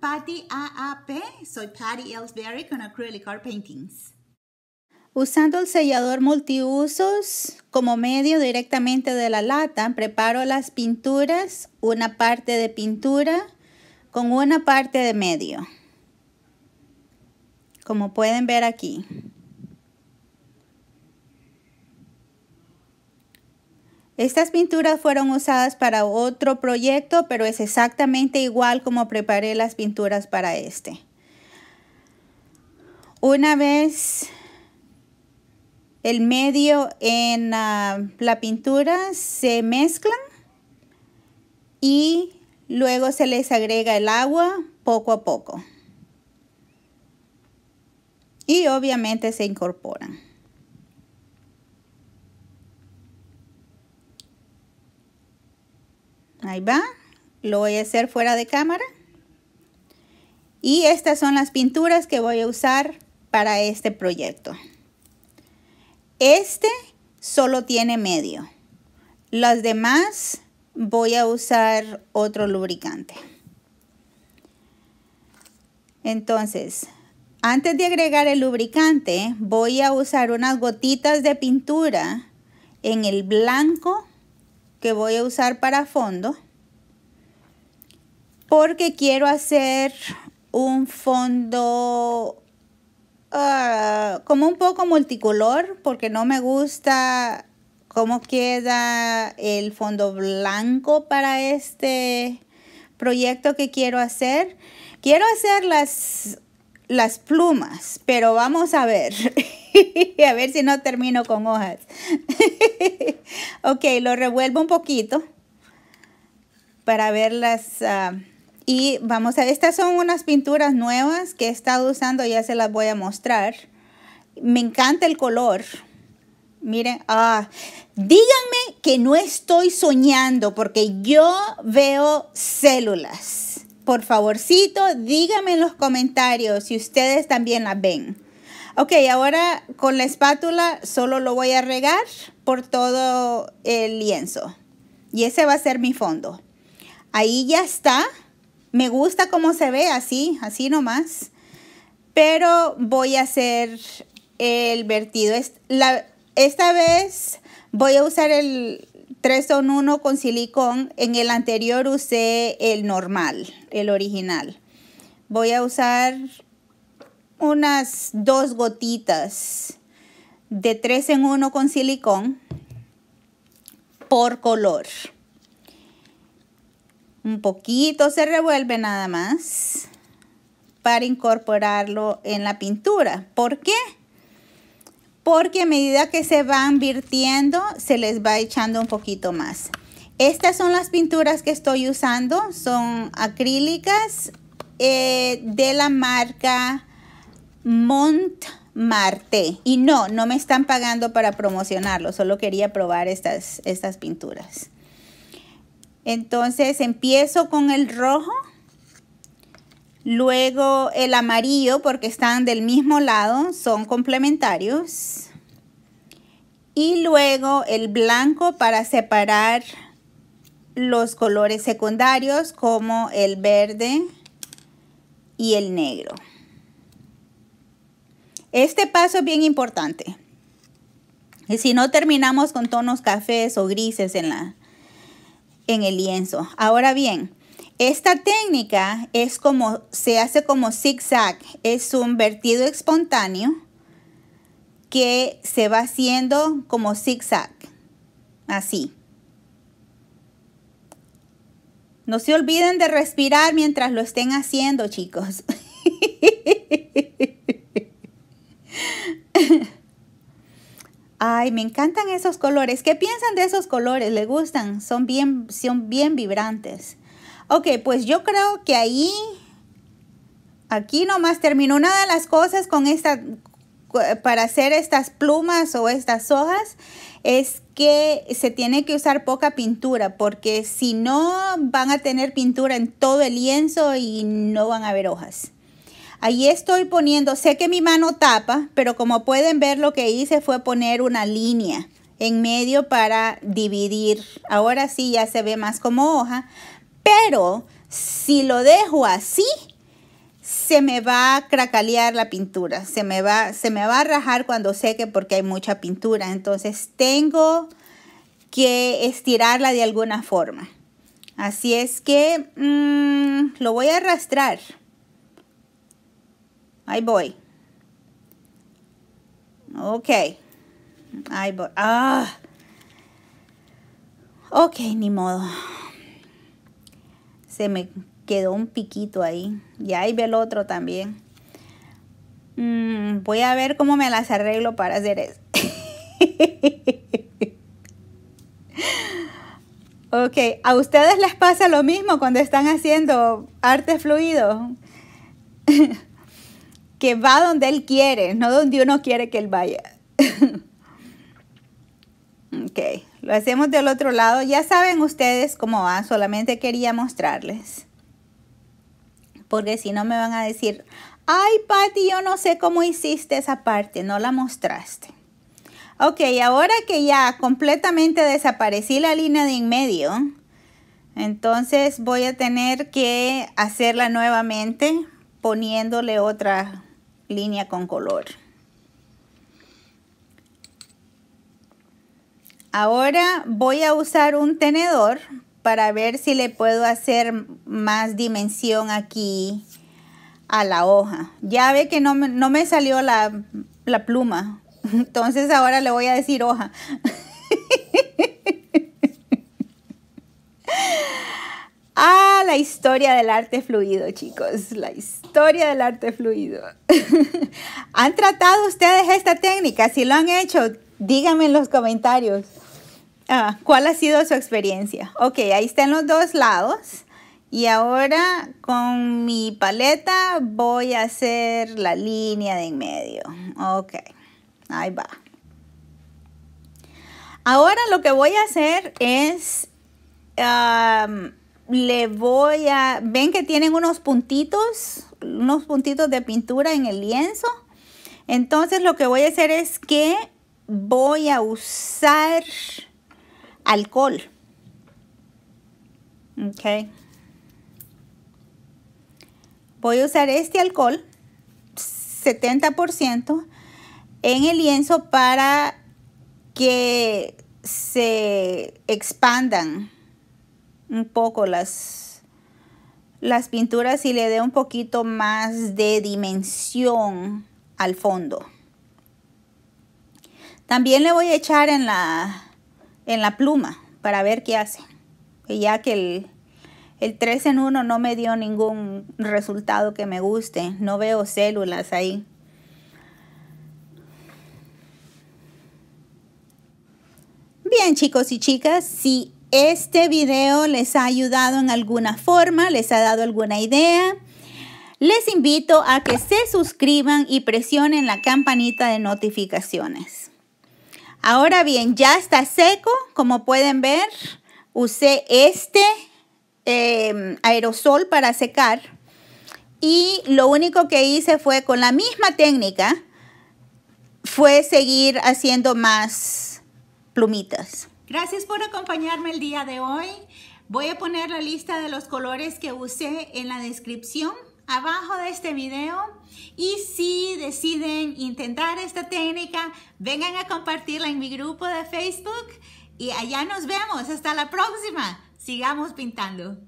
Patty AAP. Soy Patty Ellsberry con Acrylic Art Paintings. Usando el sellador multiusos como medio directamente de la lata, preparo las pinturas, una parte de pintura con una parte de medio, como pueden ver aquí. Estas pinturas fueron usadas para otro proyecto, pero es exactamente igual como preparé las pinturas para este. Una vez el medio en ah, la pintura se mezclan y luego se les agrega el agua poco a poco. Y obviamente se incorporan. Ahí va. Lo voy a hacer fuera de cámara. Y estas son las pinturas que voy a usar para este proyecto. Este solo tiene medio. Las demás voy a usar otro lubricante. Entonces, antes de agregar el lubricante, voy a usar unas gotitas de pintura en el blanco que voy a usar para fondo porque quiero hacer un fondo ah, como un poco multicolor porque no me gusta cómo queda el fondo blanco para este proyecto que quiero hacer. Quiero hacer las, las plumas, pero vamos a ver. a ver si no termino con hojas. ok, lo revuelvo un poquito para verlas. Ah, y vamos a ver, estas son unas pinturas nuevas que he estado usando, ya se las voy a mostrar. Me encanta el color. Miren, ah, díganme que no estoy soñando porque yo veo células. Por favorcito, díganme en los comentarios si ustedes también las ven. Ok, ahora con la espátula solo lo voy a regar por todo el lienzo. Y ese va a ser mi fondo. Ahí ya está. Me gusta cómo se ve así, así nomás. Pero voy a hacer el vertido. esta vez voy a usar el 3-1 con silicón. En el anterior usé el normal, el original. Voy a usar unas dos gotitas de tres en uno con silicón por color. Un poquito se revuelve nada más para incorporarlo en la pintura. ¿Por qué? Porque a medida que se van virtiendo, se les va echando un poquito más. Estas son las pinturas que estoy usando. Son acrílicas eh, de la marca Montmartre. Y no, no me están pagando para promocionarlo, solo quería probar estas, estas pinturas. Entonces empiezo con el rojo, luego el amarillo porque están del mismo lado, son complementarios. Y luego el blanco para separar los colores secundarios como el verde y el negro. Este paso es bien importante. Y si no terminamos con tonos cafés o grises en, la, en el lienzo. Ahora bien, esta técnica es como, se hace como zigzag, es un vertido espontáneo que se va haciendo como zigzag, así. No se olviden de respirar mientras lo estén haciendo, chicos. Ay, me encantan esos colores. ¿Qué piensan de esos colores? ¿Le gustan? Son bien, son bien vibrantes. Ok, pues yo creo que ahí, aquí nomás terminó una de las cosas con esta, para hacer estas plumas o estas hojas, es que se tiene que usar poca pintura, porque si no van a tener pintura en todo el lienzo y no van a haber hojas. Ahí estoy poniendo, sé que mi mano tapa, pero como pueden ver lo que hice fue poner una línea en medio para dividir. Ahora sí ya se ve más como hoja, pero si lo dejo así, se me va a cracalear la pintura, se me va, se me va a rajar cuando seque porque hay mucha pintura. Entonces tengo que estirarla de alguna forma. Así es que mm, lo voy a arrastrar. Ahí voy. Ok. Ahí voy. Ah. Ok, ni modo. Se me quedó un piquito ahí. Y ahí ve el otro también. Mm, voy a ver cómo me las arreglo para hacer eso. ok, ¿a ustedes les pasa lo mismo cuando están haciendo arte fluido? que va donde Él quiere, no donde uno quiere que Él vaya. ok, lo hacemos del otro lado. Ya saben ustedes cómo va, solamente quería mostrarles. Porque si no me van a decir, ay Patti, yo no sé cómo hiciste esa parte, no la mostraste. Ok, ahora que ya completamente desaparecí la línea de en medio, entonces voy a tener que hacerla nuevamente poniéndole otra línea con color. Ahora voy a usar un tenedor para ver si le puedo hacer más dimensión aquí a la hoja. Ya ve que no, me salió la, la pluma, entonces ahora le voy a decir hoja. historia del arte fluido, chicos, la historia del arte fluido. ¿Han tratado ustedes esta técnica? Si lo han hecho, díganme en los comentarios ah, cuál ha sido su experiencia. Ok, ahí están los dos lados. Y ahora con mi paleta voy a hacer la línea de en medio. Ok, ahí va. Ahora lo que voy a hacer es le voy a, ven que tienen unos puntitos, unos puntitos de pintura en el lienzo. Entonces lo que voy a hacer es que voy a usar alcohol. Ok. Voy a usar este alcohol, 70%, en el lienzo para que se expandan un poco las, las pinturas y le dé un poquito más de dimensión al fondo. También le voy a echar en la, en la pluma para ver qué hace. ya que el, el 3 en 1 no me dio ningún resultado que me guste. No veo células ahí. Bien chicos y chicas, sí este video les ha ayudado en alguna forma, les ha dado alguna idea. Les invito a que se suscriban y presionen la campanita de notificaciones. Ahora bien, ya está seco, como pueden ver, usé este em, aerosol para secar y lo único que hice fue con la misma técnica, fue seguir haciendo más plumitas. Gracias por acompañarme el día de hoy. Voy a poner la lista de los colores que usé en la descripción abajo de este video. Y si deciden intentar esta técnica, vengan a compartirla en mi grupo de Facebook. Y allá nos vemos. Hasta la próxima. Sigamos pintando.